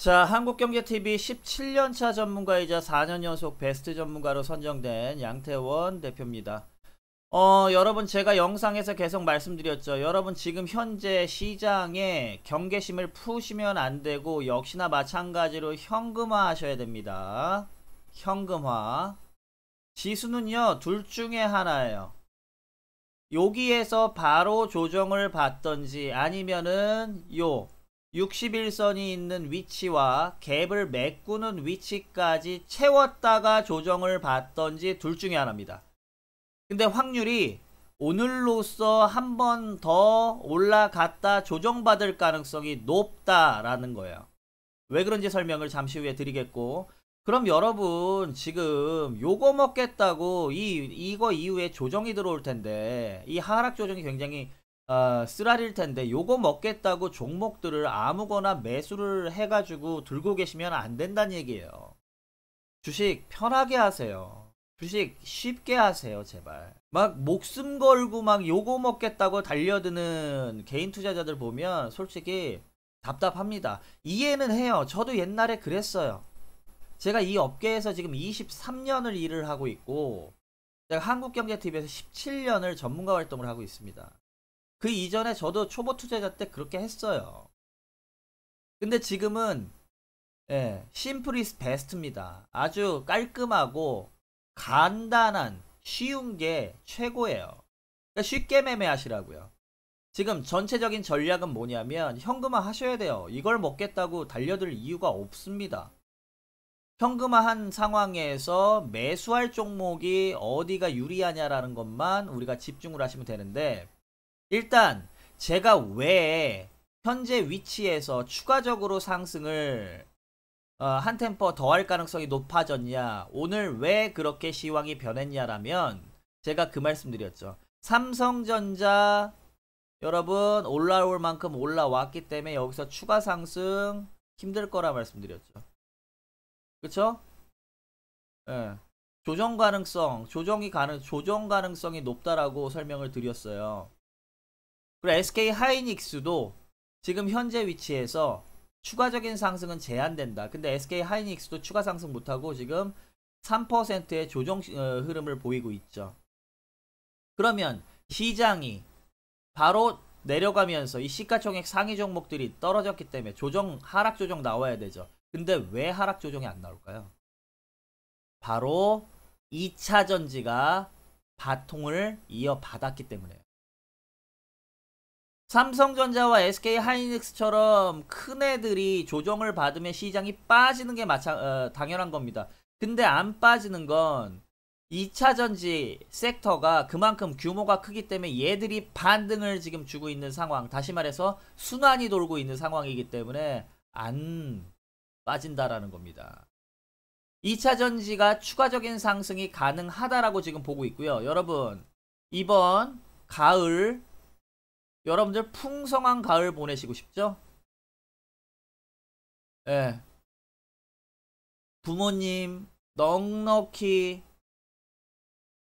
자, 한국경제TV 17년차 전문가이자 4년 연속 베스트 전문가로 선정된 양태원 대표입니다. 어, 여러분 제가 영상에서 계속 말씀드렸죠. 여러분 지금 현재 시장에 경계심을 푸시면 안 되고 역시나 마찬가지로 현금화 하셔야 됩니다. 현금화. 지수는요, 둘 중에 하나예요. 여기에서 바로 조정을 받던지 아니면은 요 61선이 있는 위치와 갭을 메꾸는 위치까지 채웠다가 조정을 받던지 둘 중에 하나입니다. 근데 확률이 오늘로서 한 번 더 올라갔다 조정받을 가능성이 높다라는 거예요. 왜 그런지 설명을 잠시 후에 드리겠고 그럼 여러분 지금 요거 먹겠다고 이 이거 이후에 조정이 들어올 텐데 이 하락 조정이 굉장히 어, 쓰라릴 텐데 요거 먹겠다고 종목들을 아무거나 매수를 해가지고 들고 계시면 안 된다는 얘기예요. 주식 편하게 하세요. 주식 쉽게 하세요, 제발. 막 목숨 걸고 막 요거 먹겠다고 달려드는 개인 투자자들 보면 솔직히 답답합니다. 이해는 해요. 저도 옛날에 그랬어요. 제가 이 업계에서 지금 23년을 일을 하고 있고 제가 한국경제TV에서 17년을 전문가 활동을 하고 있습니다. 그 이전에 저도 초보 투자자 때 그렇게 했어요. 근데 지금은 예, 심플리스 베스트입니다. 아주 깔끔하고 간단한 쉬운 게 최고예요. 그러니까 쉽게 매매하시라고요. 지금 전체적인 전략은 뭐냐면 현금화 하셔야 돼요. 이걸 먹겠다고 달려들 이유가 없습니다. 현금화한 상황에서 매수할 종목이 어디가 유리하냐라는 것만 우리가 집중을 하시면 되는데 일단 제가 왜 현재 위치에서 추가적으로 상승을 어, 한템퍼더할 가능성이 높아졌냐 오늘 왜 그렇게 시황이 변했냐라면 제가 그 말씀드렸죠 삼성전자 여러분 올라올 만큼 올라왔기 때문에 여기서 추가 상승 힘들 거라 말씀드렸죠 그쵸? 예. 조정 가능성 조정이 가능 조정 가능성이 높다라고 설명을 드렸어요 그리고 SK 하이닉스도 지금 현재 위치에서 추가적인 상승은 제한된다. 근데 SK 하이닉스도 추가 상승 못하고 지금 3%의 조정 어, 흐름을 보이고 있죠. 그러면 시장이 바로 내려가면서 이 시가총액 상위 종목들이 떨어졌기 때문에 조정 하락 조정 나와야 되죠. 근데 왜 하락 조정이 안 나올까요? 바로 2차 전지가 바통을 이어받았기 때문에요. 삼성전자와 SK 하이닉스처럼 큰 애들이 조정을 받으면 시장이 빠지는 게 마찬 어, 당연한 겁니다. 근데 안 빠지는 건 2차 전지 섹터가 그만큼 규모가 크기 때문에 얘들이 반등을 지금 주고 있는 상황. 다시 말해서 순환이 돌고 있는 상황이기 때문에 안 빠진다라는 겁니다. 2차 전지가 추가적인 상승이 가능하다라고 지금 보고 있고요. 여러분, 이번 가을 여러분들 풍성한 가을 보내시고 싶죠? 예. 부모님 넉넉히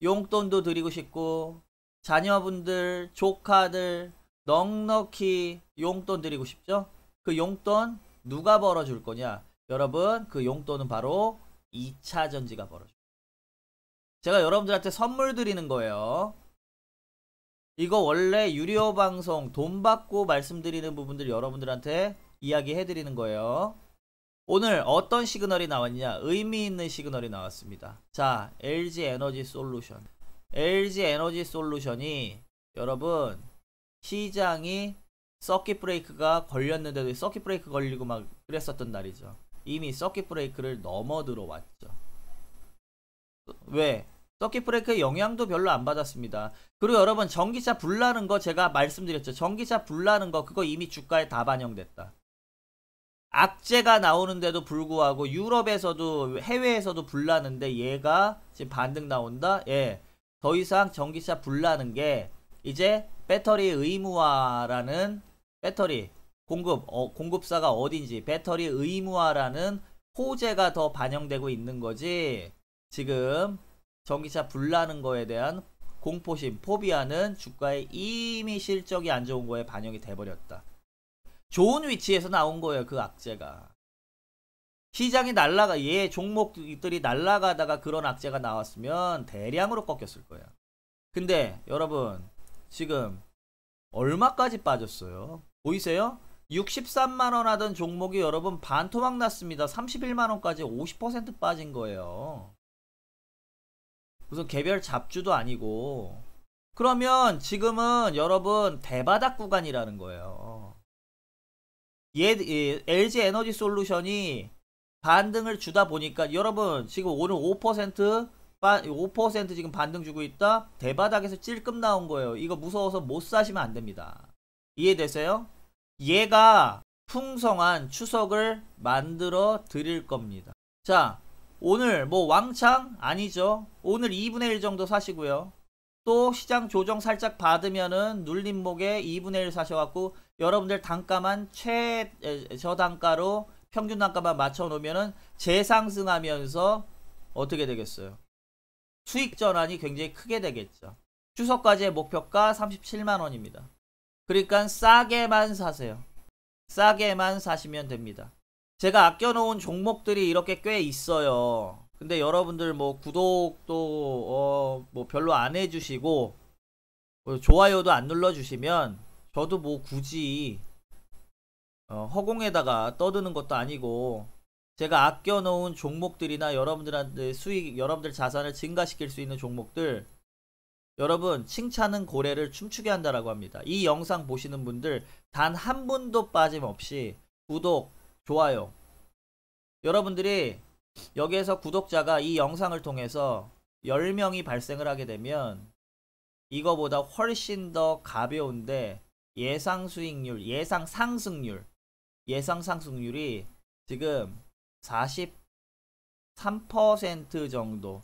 용돈도 드리고 싶고 자녀분들 조카들 넉넉히 용돈 드리고 싶죠? 그 용돈 누가 벌어줄 거냐? 여러분 그 용돈은 바로 2차전지가 벌어줘요. 제가 여러분들한테 선물 드리는 거예요. 이거 원래 유료 방송 돈 받고 말씀드리는 부분들 여러분들한테 이야기해드리는 거예요. 오늘 어떤 시그널이 나왔냐? 의미 있는 시그널이 나왔습니다. 자, LG 에너지 솔루션. LG 에너지 솔루션이 여러분 시장이 서킷 브레이크가 걸렸는데도 서킷 브레이크 걸리고 막 그랬었던 날이죠. 이미 서킷 브레이크를 넘어 들어왔죠. 왜? 서킷 브레이크의 영향도 별로 안 받았습니다. 그리고 여러분 전기차 불나는 거 제가 말씀드렸죠. 전기차 불나는 거 그거 이미 주가에 다 반영됐다. 악재가 나오는데도 불구하고 유럽에서도 해외에서도 불나는데 얘가 지금 반등 나온다. 예. 더 이상 전기차 불나는 게 이제 배터리 의무화라는 배터리 공급 어, 공급사가 어딘지 배터리 의무화라는 호재가 더 반영되고 있는 거지. 지금 전기차 불나는 거에 대한 공포심, 포비아는 주가에 이미 실적이 안 좋은 거에 반영이 돼버렸다. 좋은 위치에서 나온 거예요, 그 악재가. 시장이 날라가, 얘 예, 종목들이 날라가다가 그런 악재가 나왔으면 대량으로 꺾였을 거예요 근데 여러분, 지금 얼마까지 빠졌어요? 보이세요? 63만원 하던 종목이 여러분 반토막 났습니다. 31만원까지 50% 빠진 거예요. 무슨 개별 잡주도 아니고 그러면 지금은 여러분 대바닥 구간이라는 거예요. 예, 예, LG 에너지 솔루션이 반등을 주다 보니까 여러분 지금 오늘 5% 5% 지금 반등 주고 있다. 대바닥에서 찔끔 나온 거예요. 이거 무서워서 못 사시면 안 됩니다. 이해되세요? 얘가 풍성한 추석을 만들어 드릴 겁니다. 자, 오늘 뭐 왕창 아니죠. 오늘 2분의 1 정도 사시고요. 또 시장 조정 살짝 받으면은 눌림목에 2분의 1 사셔갖고 여러분들 단가만 최저단가로 평균 단가만 맞춰놓으면은 재상승하면서 어떻게 되겠어요? 수익 전환이 굉장히 크게 되겠죠. 추석까지의 목표가 37만원입니다. 그러니까 싸게만 사세요. 싸게만 사시면 됩니다. 제가 아껴놓은 종목들이 이렇게 꽤 있어요. 근데 여러분들 뭐 구독도 어뭐 별로 안 해주시고 어, 좋아요도 안 눌러주시면 저도 뭐 굳이 어 허공에다가 떠드는 것도 아니고 제가 아껴놓은 종목들이나 여러분들한테 수익, 여러분들 자산을 증가시킬 수 있는 종목들 여러분 칭찬은 고래를 춤추게 한다라고 합니다. 이 영상 보시는 분들 단 한 분도 빠짐없이 구독, 좋아요. 여러분들이 여기에서 구독자가 이 영상을 통해서 10명이 발생을 하게 되면 이거보다 훨씬 더 가벼운데 예상 수익률, 예상 상승률, 예상 상승률이 지금 43% 정도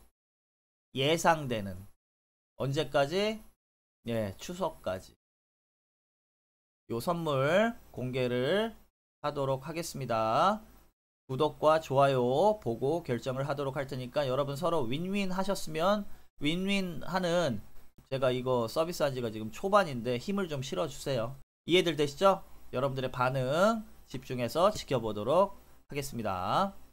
예상되는 언제까지? 예, 추석까지. 요 선물 공개를 하도록 하겠습니다. 구독과 좋아요 보고 결정을 하도록 할 테니까 여러분 서로 윈윈 하셨으면 윈윈 하는 제가 이거 서비스 한 지가 지금 초반인데 힘을 좀 실어주세요. 이해들 되시죠? 여러분들의 반응 집중해서 지켜보도록 하겠습니다.